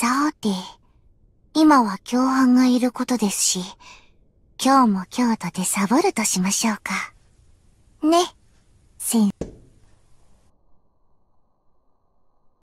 さて、今は共犯がいることですし、今日も京都でサボるとしましょうか。ね、先生。